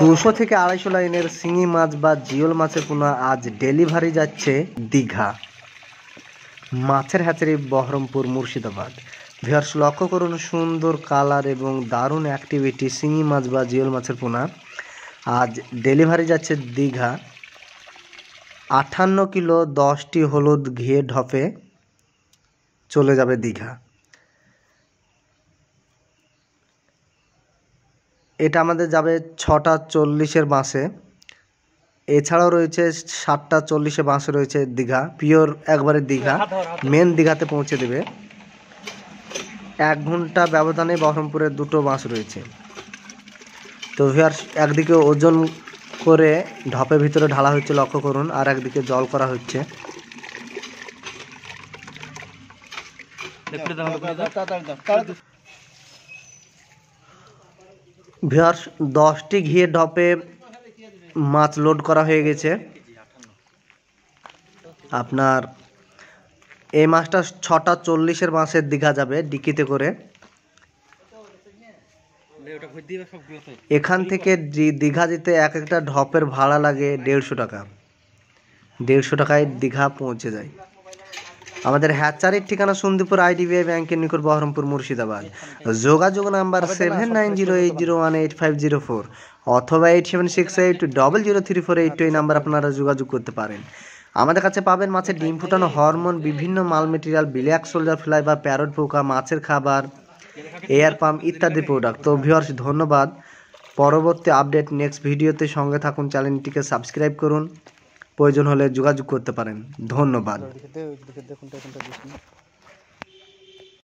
দুশো থেকে আড়াইশো লাইনের শিঙি মাছ বা জিওল মাছের পোনা আজ ডেলিভারি যাচ্ছে দীঘা মাছের হ্যাচারি বহরমপুর মুর্শিদাবাদ ভিয়ার্স লক্ষ্য করুন সুন্দর কালার এবং দারুণ অ্যাক্টিভিটি শিঙি মাছ বা জিওল মাছের পোনা আজ ডেলিভারি যাচ্ছে দীঘা আঠান্ন কিলো দশটি হলুদ ঘিয়ে ঢপে চলে যাবে দীঘা এটা আমাদের যাবে ছটা চল্লিশের বাসে এছাড়াও রয়েছে সাতটা চল্লিশে বাস রয়েছে দীঘা পিওর একবারে দীঘা মেন দীঘাতে পৌঁছে দেবে এক ঘন্টা ব্যবধানে বহরমপুরের দুটো বাস রয়েছে তো ভিয়ার একদিকে ওজন করে ঢপের ভিতরে ঢালা হচ্ছে লক্ষ্য করুন আর একদিকে জল করা হচ্ছে ভিওর্স দশটি ঘিয়ে ঢপে মাছ লোড করা হয়ে গেছে আপনার এই মাছটা ছটা চল্লিশের মাছের দীঘা যাবে ডিকিতে করে এখান থেকে দীঘা যেতে এক একটা ঢপের ভাড়া লাগে দেড়শো টাকা দেড়শো টাকায় দীঘা পৌঁছে যায় আমাদের হ্যাচারির ঠিকানা সন্দীপুর আইডিবিআই ব্যাংকের নিকট বহরমপুর মুর্শিদাবাদ যোগাযোগ number seven nine zero eight zero one eight five zero four অথবা eight seven six eight double zero three four eight two এই নাম্বার আপনারা যোগাযোগ করতে পারেন আমাদের কাছে পাবেন মাছের ডিম ফুটানো হরমোন বিভিন্ন মাল মেটেরিয়াল ব্ল্যাক সোলজার ফ্লাই বা প্যারট পোকা মাছের খাবার এয়ার পাম্প ইত্যাদি প্রোডাক্ট তো ভিউয়ার্স ধন্যবাদ পরবর্তী আপডেট নেক্সট ভিডিওতে সঙ্গে থাকুন চ্যানেলটিকে সাবস্ক্রাইব করুন প্রয়োজন হলে যোগাযোগ করতে পারেন ধন্যবাদ